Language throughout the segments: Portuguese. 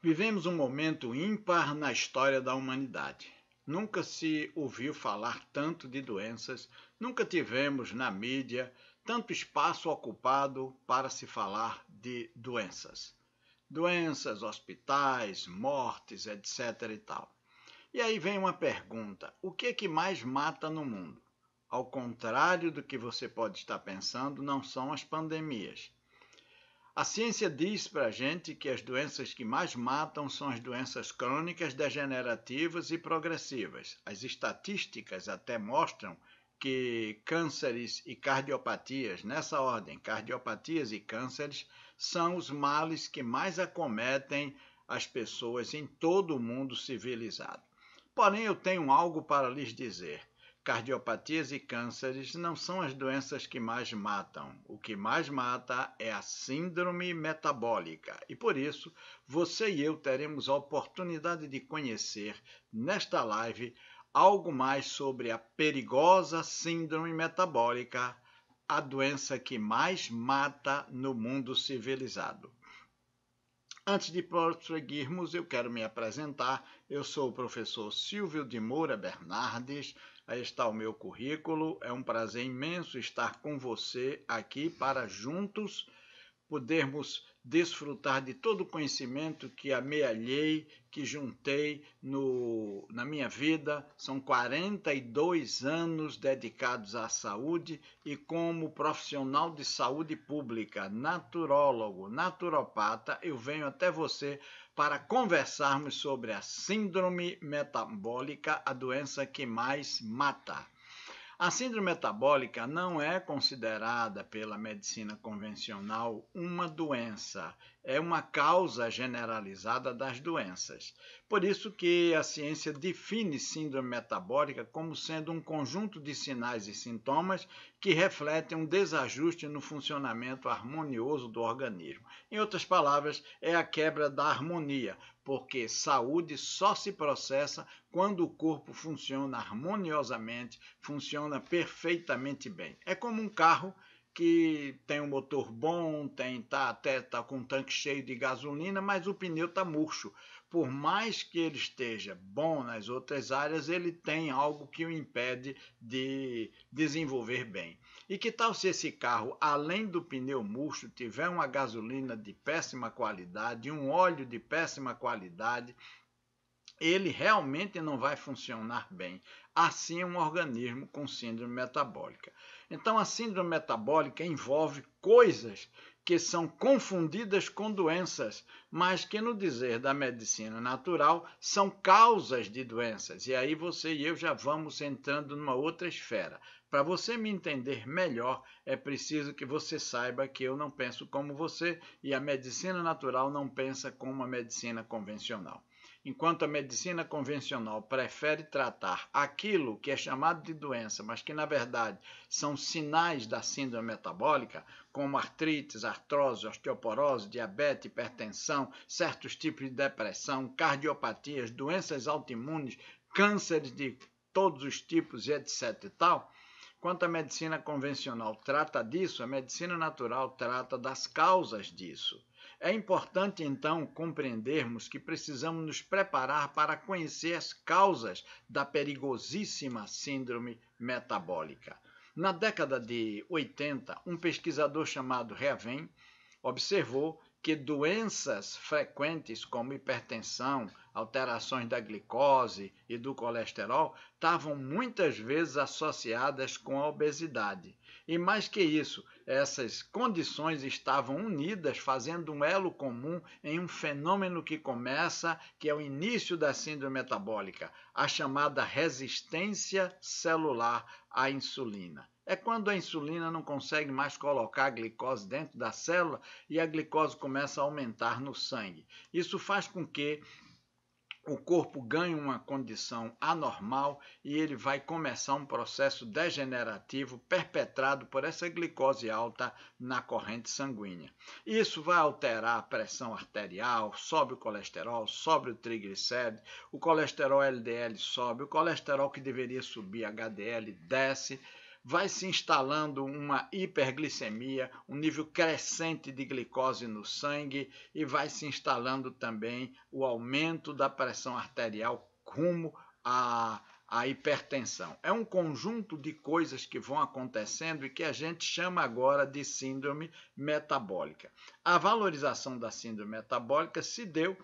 Vivemos um momento ímpar na história da humanidade. Nunca se ouviu falar tanto de doenças, nunca tivemos na mídia tanto espaço ocupado para se falar de doenças. Doenças, hospitais, mortes, etc. e tal. E aí vem uma pergunta: o que é que mais mata no mundo? Ao contrário do que você pode estar pensando, não são as pandemias a ciência diz para a gente que as doenças que mais matam são as doenças crônicas, degenerativas e progressivas. As estatísticas até mostram que cânceres e cardiopatias, nessa ordem, cardiopatias e cânceres, são os males que mais acometem as pessoas em todo o mundo civilizado. Porém, eu tenho algo para lhes dizer cardiopatias e cânceres não são as doenças que mais matam. O que mais mata é a síndrome metabólica. E por isso, você e eu teremos a oportunidade de conhecer nesta live algo mais sobre a perigosa síndrome metabólica, a doença que mais mata no mundo civilizado. Antes de prosseguirmos, eu quero me apresentar. Eu sou o professor Silvio de Moura Bernardes, Aí está o meu currículo. É um prazer imenso estar com você aqui para juntos podermos desfrutar de todo o conhecimento que amealhei, que juntei no, na minha vida. São 42 anos dedicados à saúde e como profissional de saúde pública, naturólogo, naturopata, eu venho até você para conversarmos sobre a síndrome metabólica, a doença que mais mata. A síndrome metabólica não é considerada pela medicina convencional uma doença é uma causa generalizada das doenças. Por isso que a ciência define síndrome metabólica como sendo um conjunto de sinais e sintomas que refletem um desajuste no funcionamento harmonioso do organismo. Em outras palavras, é a quebra da harmonia, porque saúde só se processa quando o corpo funciona harmoniosamente, funciona perfeitamente bem. É como um carro que tem um motor bom, tem tá até tá com um tanque cheio de gasolina, mas o pneu tá murcho. Por mais que ele esteja bom nas outras áreas, ele tem algo que o impede de desenvolver bem. E que tal se esse carro, além do pneu murcho, tiver uma gasolina de péssima qualidade, um óleo de péssima qualidade, ele realmente não vai funcionar bem. Assim é um organismo com síndrome metabólica. Então, a síndrome metabólica envolve coisas que são confundidas com doenças, mas que, no dizer da medicina natural, são causas de doenças. E aí você e eu já vamos entrando numa outra esfera. Para você me entender melhor, é preciso que você saiba que eu não penso como você e a medicina natural não pensa como a medicina convencional. Enquanto a medicina convencional prefere tratar aquilo que é chamado de doença, mas que na verdade são sinais da síndrome metabólica, como artrites, artrose, osteoporose, diabetes, hipertensão, certos tipos de depressão, cardiopatias, doenças autoimunes, cânceres de todos os tipos, etc. e tal. Quanto a medicina convencional trata disso, a medicina natural trata das causas disso. É importante, então, compreendermos que precisamos nos preparar para conhecer as causas da perigosíssima síndrome metabólica. Na década de 80, um pesquisador chamado Reven observou que doenças frequentes como hipertensão, alterações da glicose e do colesterol estavam muitas vezes associadas com a obesidade. E mais que isso, essas condições estavam unidas, fazendo um elo comum em um fenômeno que começa, que é o início da síndrome metabólica, a chamada resistência celular à insulina. É quando a insulina não consegue mais colocar a glicose dentro da célula e a glicose começa a aumentar no sangue. Isso faz com que o corpo ganha uma condição anormal e ele vai começar um processo degenerativo perpetrado por essa glicose alta na corrente sanguínea. Isso vai alterar a pressão arterial, sobe o colesterol, sobe o triglicéride, o colesterol LDL sobe, o colesterol que deveria subir HDL desce vai se instalando uma hiperglicemia, um nível crescente de glicose no sangue e vai se instalando também o aumento da pressão arterial rumo à, à hipertensão. É um conjunto de coisas que vão acontecendo e que a gente chama agora de síndrome metabólica. A valorização da síndrome metabólica se deu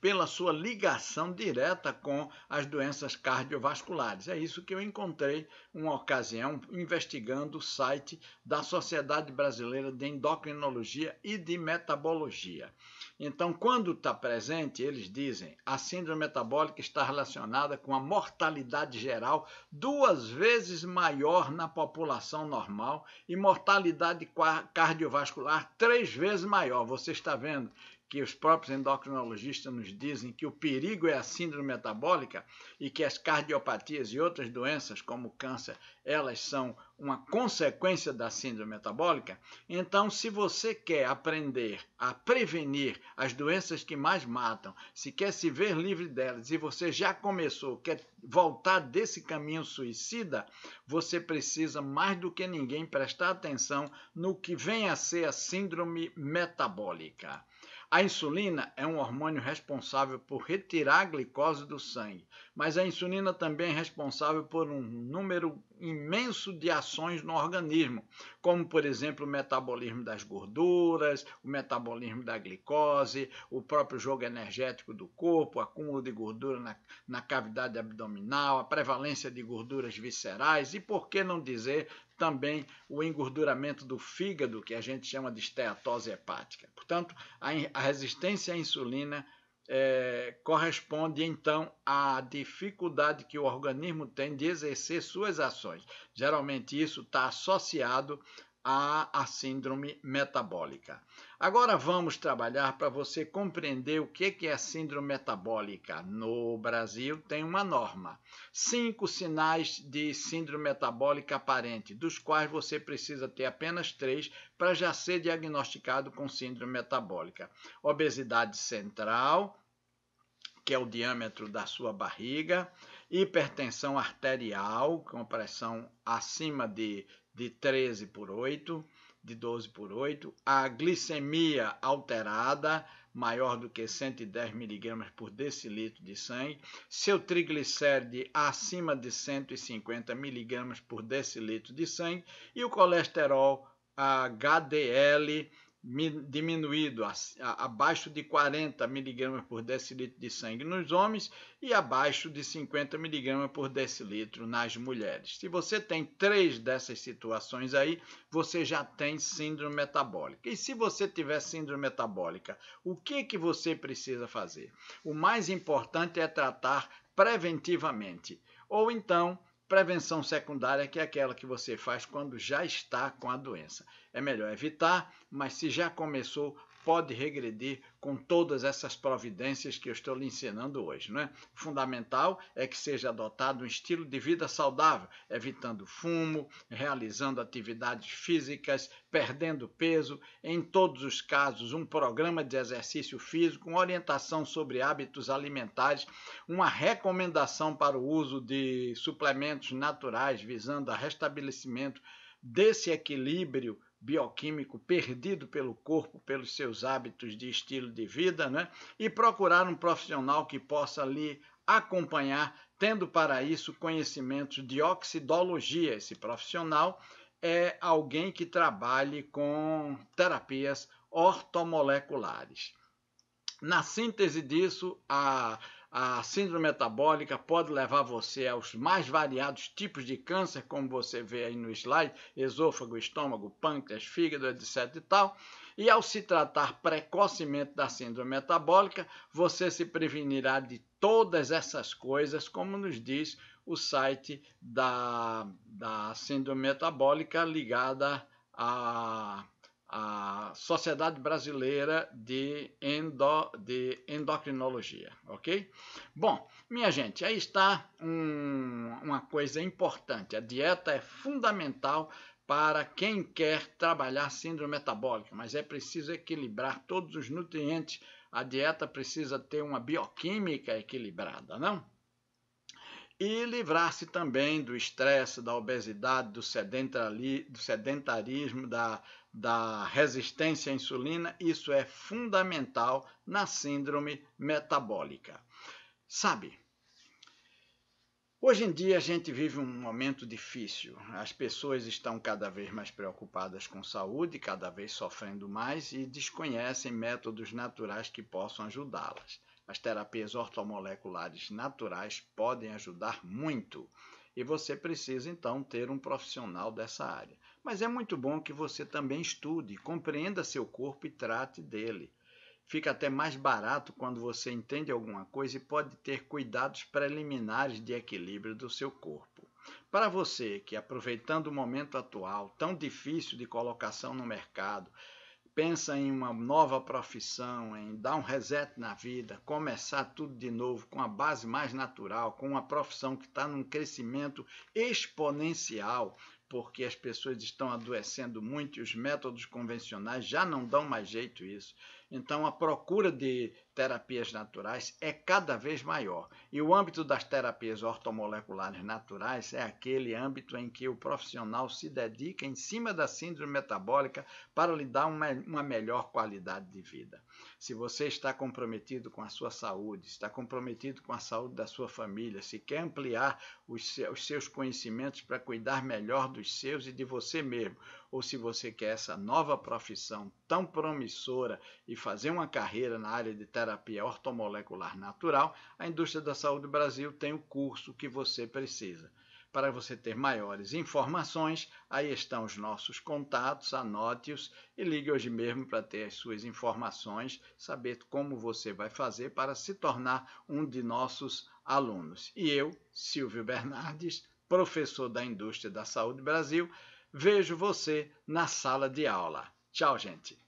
pela sua ligação direta com as doenças cardiovasculares. É isso que eu encontrei uma ocasião investigando o site da Sociedade Brasileira de Endocrinologia e de Metabologia. Então, quando está presente, eles dizem a síndrome metabólica está relacionada com a mortalidade geral duas vezes maior na população normal e mortalidade cardiovascular três vezes maior. Você está vendo que os próprios endocrinologistas nos dizem que o perigo é a síndrome metabólica e que as cardiopatias e outras doenças, como o câncer, elas são uma consequência da síndrome metabólica. Então, se você quer aprender a prevenir as doenças que mais matam, se quer se ver livre delas e você já começou, quer voltar desse caminho suicida, você precisa mais do que ninguém prestar atenção no que vem a ser a síndrome metabólica. A insulina é um hormônio responsável por retirar a glicose do sangue, mas a insulina também é responsável por um número imenso de ações no organismo, como, por exemplo, o metabolismo das gorduras, o metabolismo da glicose, o próprio jogo energético do corpo, o acúmulo de gordura na, na cavidade abdominal, a prevalência de gorduras viscerais e, por que não dizer, também o engorduramento do fígado, que a gente chama de esteatose hepática. Portanto, a, resistência à insulina é, corresponde então à dificuldade que o organismo tem de exercer suas ações. Geralmente, isso está associado a, a síndrome metabólica. Agora vamos trabalhar para você compreender o que, que é síndrome metabólica. No Brasil tem uma norma: cinco sinais de síndrome metabólica aparente, dos quais você precisa ter apenas três para já ser diagnosticado com síndrome metabólica: obesidade central, que é o diâmetro da sua barriga, hipertensão arterial, com pressão acima de de 13 por 8, de 12 por 8, a glicemia alterada, maior do que 110 miligramas por decilitro de sangue, seu triglicéride acima de 150 miligramas por decilitro de sangue e o colesterol HDL diminuído a, a, abaixo de 40 miligramas por decilitro de sangue nos homens e abaixo de 50 miligramas por decilitro nas mulheres. Se você tem três dessas situações aí, você já tem síndrome metabólica. E se você tiver síndrome metabólica, o que que você precisa fazer? O mais importante é tratar preventivamente ou então Prevenção secundária, que é aquela que você faz quando já está com a doença. É melhor evitar, mas se já começou, pode regredir com todas essas providências que eu estou lhe ensinando hoje. Né? Fundamental é que seja adotado um estilo de vida saudável, evitando fumo, realizando atividades físicas, perdendo peso, em todos os casos, um programa de exercício físico, uma orientação sobre hábitos alimentares, uma recomendação para o uso de suplementos naturais visando a restabelecimento desse equilíbrio bioquímico perdido pelo corpo, pelos seus hábitos de estilo de vida, né? e procurar um profissional que possa lhe acompanhar, tendo para isso conhecimentos de oxidologia. Esse profissional é alguém que trabalhe com terapias ortomoleculares. Na síntese disso, a a síndrome metabólica pode levar você aos mais variados tipos de câncer, como você vê aí no slide, esôfago, estômago, pâncreas, fígado, etc e tal. E ao se tratar precocemente da síndrome metabólica, você se prevenirá de todas essas coisas, como nos diz o site da, da síndrome metabólica ligada a a Sociedade Brasileira de, Endo, de Endocrinologia, ok? Bom, minha gente, aí está um, uma coisa importante. A dieta é fundamental para quem quer trabalhar síndrome metabólica, mas é preciso equilibrar todos os nutrientes. A dieta precisa ter uma bioquímica equilibrada, não? E livrar-se também do estresse, da obesidade, do sedentarismo, da da resistência à insulina, isso é fundamental na síndrome metabólica. Sabe, hoje em dia a gente vive um momento difícil. As pessoas estão cada vez mais preocupadas com saúde, cada vez sofrendo mais e desconhecem métodos naturais que possam ajudá-las. As terapias ortomoleculares naturais podem ajudar muito e você precisa então ter um profissional dessa área. Mas é muito bom que você também estude, compreenda seu corpo e trate dele. Fica até mais barato quando você entende alguma coisa e pode ter cuidados preliminares de equilíbrio do seu corpo. Para você que, aproveitando o momento atual tão difícil de colocação no mercado, pensa em uma nova profissão, em dar um reset na vida, começar tudo de novo com a base mais natural, com uma profissão que está num crescimento exponencial, porque as pessoas estão adoecendo muito e os métodos convencionais já não dão mais jeito isso. Então a procura de terapias naturais é cada vez maior. E o âmbito das terapias ortomoleculares naturais é aquele âmbito em que o profissional se dedica em cima da síndrome metabólica para lhe dar uma, uma melhor qualidade de vida. Se você está comprometido com a sua saúde, está comprometido com a saúde da sua família, se quer ampliar os seus conhecimentos para cuidar melhor do dos seus e de você mesmo, ou se você quer essa nova profissão tão promissora e fazer uma carreira na área de terapia ortomolecular natural, a indústria da saúde Brasil tem o curso que você precisa. Para você ter maiores informações, aí estão os nossos contatos, anote-os e ligue hoje mesmo para ter as suas informações, saber como você vai fazer para se tornar um de nossos alunos. E eu, Silvio Bernardes, professor da indústria da saúde Brasil. Vejo você na sala de aula. Tchau, gente.